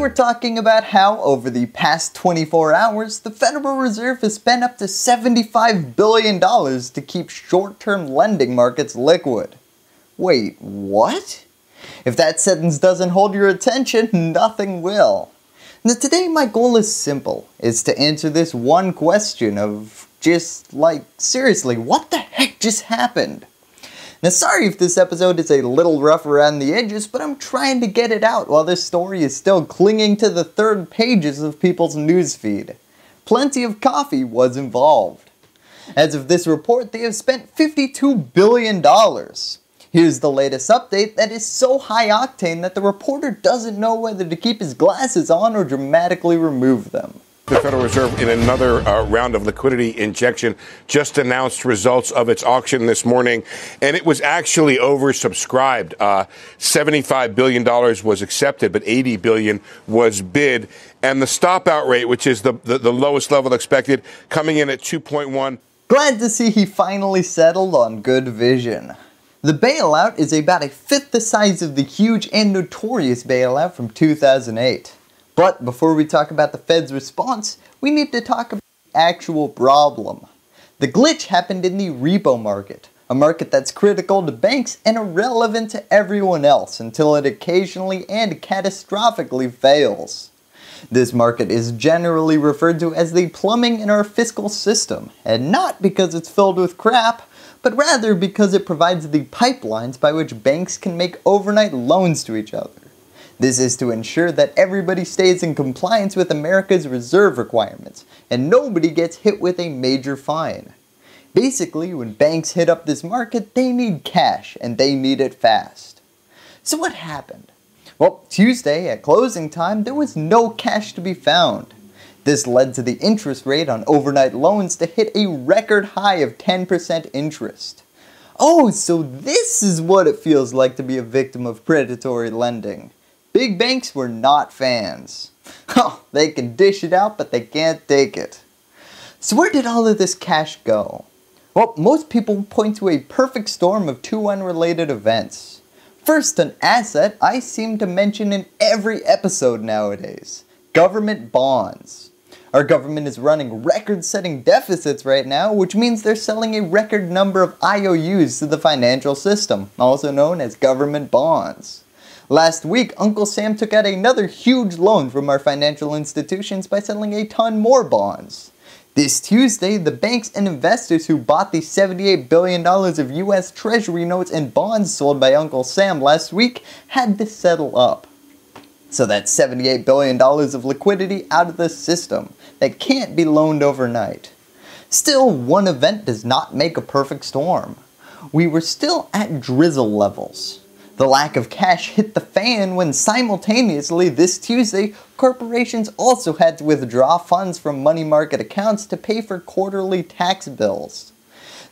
We're talking about how over the past 24 hours, the Federal Reserve has spent up to $75 billion to keep short-term lending markets liquid. Wait, what? If that sentence doesn't hold your attention, nothing will. Now today my goal is simple, is to answer this one question of just like, seriously, what the heck just happened? Now, sorry if this episode is a little rough around the edges, but I'm trying to get it out while this story is still clinging to the third pages of people's newsfeed. Plenty of coffee was involved. As of this report, they have spent $52 billion. Here's the latest update that is so high octane that the reporter doesn't know whether to keep his glasses on or dramatically remove them. The Federal Reserve, in another uh, round of liquidity injection, just announced results of its auction this morning, and it was actually oversubscribed. Uh, $75 billion was accepted, but $80 billion was bid. And the stop out rate, which is the, the, the lowest level expected, coming in at 2.1. Glad to see he finally settled on good vision. The bailout is about a fifth the size of the huge and notorious bailout from 2008. But before we talk about the Fed's response, we need to talk about the actual problem. The glitch happened in the repo market, a market that's critical to banks and irrelevant to everyone else until it occasionally and catastrophically fails. This market is generally referred to as the plumbing in our fiscal system, and not because it's filled with crap, but rather because it provides the pipelines by which banks can make overnight loans to each other. This is to ensure that everybody stays in compliance with America's reserve requirements and nobody gets hit with a major fine. Basically, when banks hit up this market, they need cash and they need it fast. So, what happened? Well, Tuesday at closing time, there was no cash to be found. This led to the interest rate on overnight loans to hit a record high of 10% interest. Oh, so this is what it feels like to be a victim of predatory lending. Big banks were not fans. Oh, they can dish it out, but they can't take it. So where did all of this cash go? Well, most people point to a perfect storm of two unrelated events. First, an asset I seem to mention in every episode nowadays. Government bonds. Our government is running record-setting deficits right now, which means they're selling a record number of IOUs to the financial system, also known as government bonds. Last week, Uncle Sam took out another huge loan from our financial institutions by selling a ton more bonds. This Tuesday, the banks and investors who bought the $78 billion of US Treasury notes and bonds sold by Uncle Sam last week had to settle up. So that's $78 billion of liquidity out of the system that can't be loaned overnight. Still, one event does not make a perfect storm. We were still at drizzle levels. The lack of cash hit the fan when simultaneously this Tuesday, corporations also had to withdraw funds from money market accounts to pay for quarterly tax bills.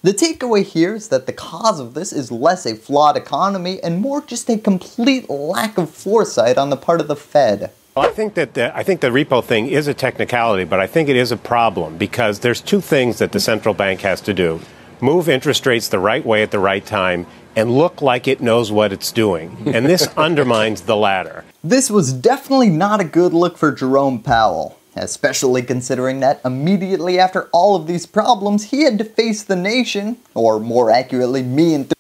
The takeaway here is that the cause of this is less a flawed economy and more just a complete lack of foresight on the part of the Fed. Well, I think that the, I think the repo thing is a technicality, but I think it is a problem because there's two things that the central bank has to do move interest rates the right way at the right time and look like it knows what it's doing. And this undermines the latter. This was definitely not a good look for Jerome Powell, especially considering that immediately after all of these problems, he had to face the nation, or more accurately, me and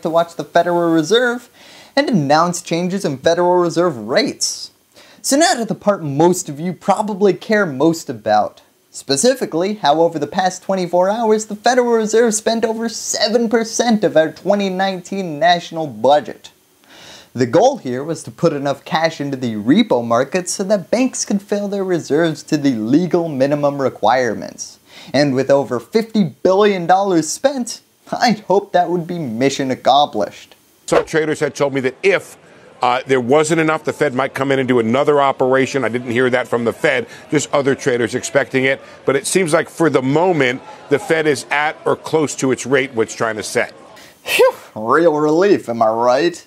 to watch the Federal Reserve, and announce changes in Federal Reserve rates. So now to the part most of you probably care most about Specifically, how over the past 24 hours, the Federal Reserve spent over 7% of our 2019 national budget. The goal here was to put enough cash into the repo market so that banks could fill their reserves to the legal minimum requirements. And with over $50 billion spent, I'd hope that would be mission accomplished. Some traders had told me that if uh, there wasn't enough. The Fed might come in and do another operation. I didn't hear that from the Fed. Just other traders expecting it. But it seems like for the moment, the Fed is at or close to its rate, what's trying to set. Whew, real relief, am I right?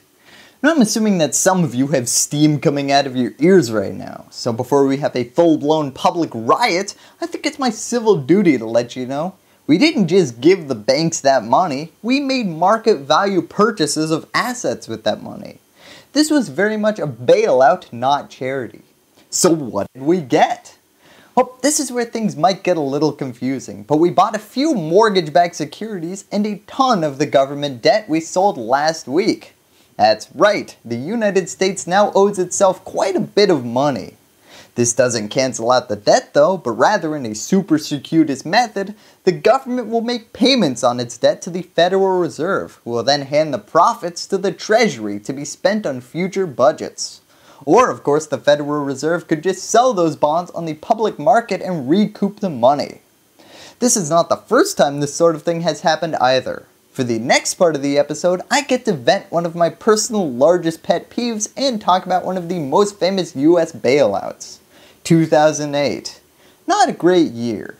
Now, I'm assuming that some of you have steam coming out of your ears right now. So before we have a full-blown public riot, I think it's my civil duty to let you know. We didn't just give the banks that money, we made market value purchases of assets with that money. This was very much a bailout, not charity. So what did we get? Well, this is where things might get a little confusing, but we bought a few mortgage-backed securities and a ton of the government debt we sold last week. That's right, the United States now owes itself quite a bit of money. This doesn't cancel out the debt though, but rather in a super circuitous method, the government will make payments on its debt to the Federal Reserve, who will then hand the profits to the Treasury to be spent on future budgets. Or of course the Federal Reserve could just sell those bonds on the public market and recoup the money. This is not the first time this sort of thing has happened either. For the next part of the episode, I get to vent one of my personal largest pet peeves and talk about one of the most famous US bailouts. 2008. Not a great year.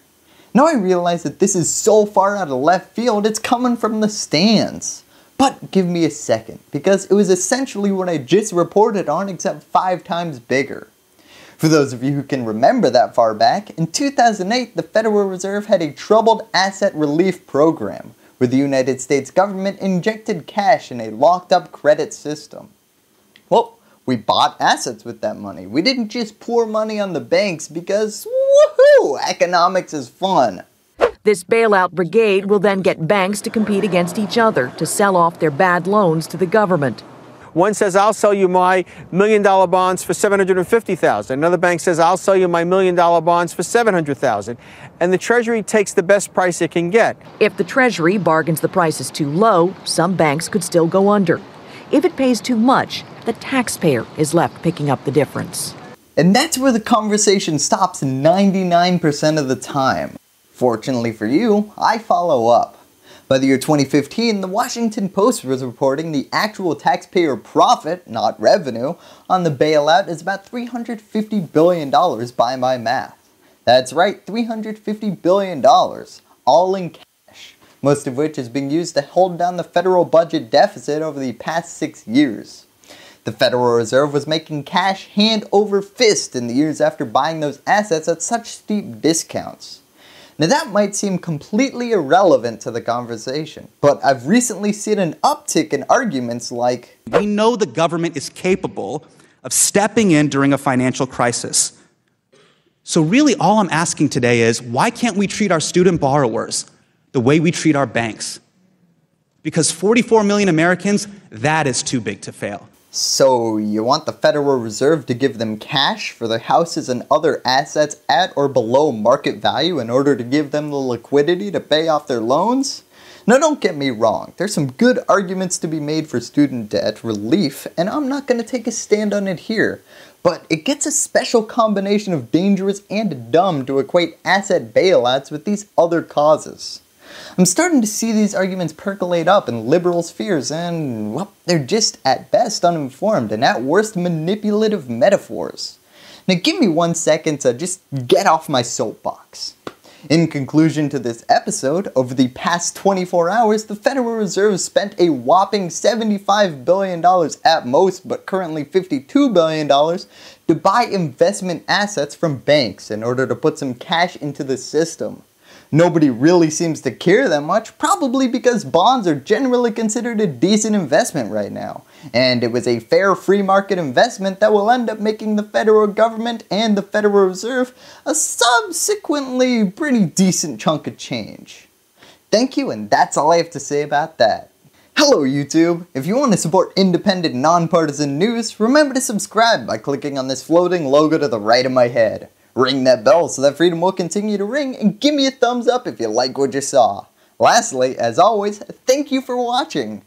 Now I realize that this is so far out of left field, it's coming from the stands. But give me a second, because it was essentially what I just reported on except five times bigger. For those of you who can remember that far back, in 2008 the Federal Reserve had a troubled asset relief program, where the United States government injected cash in a locked up credit system. Well, we bought assets with that money. We didn't just pour money on the banks because, woohoo, economics is fun. This bailout brigade will then get banks to compete against each other to sell off their bad loans to the government. One says, I'll sell you my million dollar bonds for 750,000. Another bank says, I'll sell you my million dollar bonds for 700,000. And the Treasury takes the best price it can get. If the Treasury bargains the prices too low, some banks could still go under. If it pays too much, the taxpayer is left picking up the difference. And that's where the conversation stops 99% of the time. Fortunately for you, I follow up. By the year 2015, the Washington Post was reporting the actual taxpayer profit, not revenue, on the bailout is about $350 billion by my math. That's right, $350 billion, all in cash most of which is being used to hold down the federal budget deficit over the past six years. The Federal Reserve was making cash hand over fist in the years after buying those assets at such steep discounts. Now that might seem completely irrelevant to the conversation, but I've recently seen an uptick in arguments like We know the government is capable of stepping in during a financial crisis. So really all I'm asking today is why can't we treat our student borrowers the way we treat our banks. Because 44 million Americans, that is too big to fail. So, you want the Federal Reserve to give them cash for their houses and other assets at or below market value in order to give them the liquidity to pay off their loans? Now, don't get me wrong, there's some good arguments to be made for student debt relief, and I'm not going to take a stand on it here. But it gets a special combination of dangerous and dumb to equate asset bailouts with these other causes. I'm starting to see these arguments percolate up in liberal spheres and, well, they're just at best uninformed and at worst manipulative metaphors. Now give me one second to just get off my soapbox. In conclusion to this episode, over the past 24 hours, the Federal Reserve spent a whopping $75 billion at most, but currently $52 billion, to buy investment assets from banks in order to put some cash into the system nobody really seems to care that much, probably because bonds are generally considered a decent investment right now. And it was a fair free market investment that will end up making the federal government and the Federal Reserve a subsequently pretty decent chunk of change. Thank you, and that's all I have to say about that. Hello YouTube! If you want to support independent, nonpartisan news, remember to subscribe by clicking on this floating logo to the right of my head ring that bell so that freedom will continue to ring, and give me a thumbs up if you like what you saw. Lastly, as always, thank you for watching.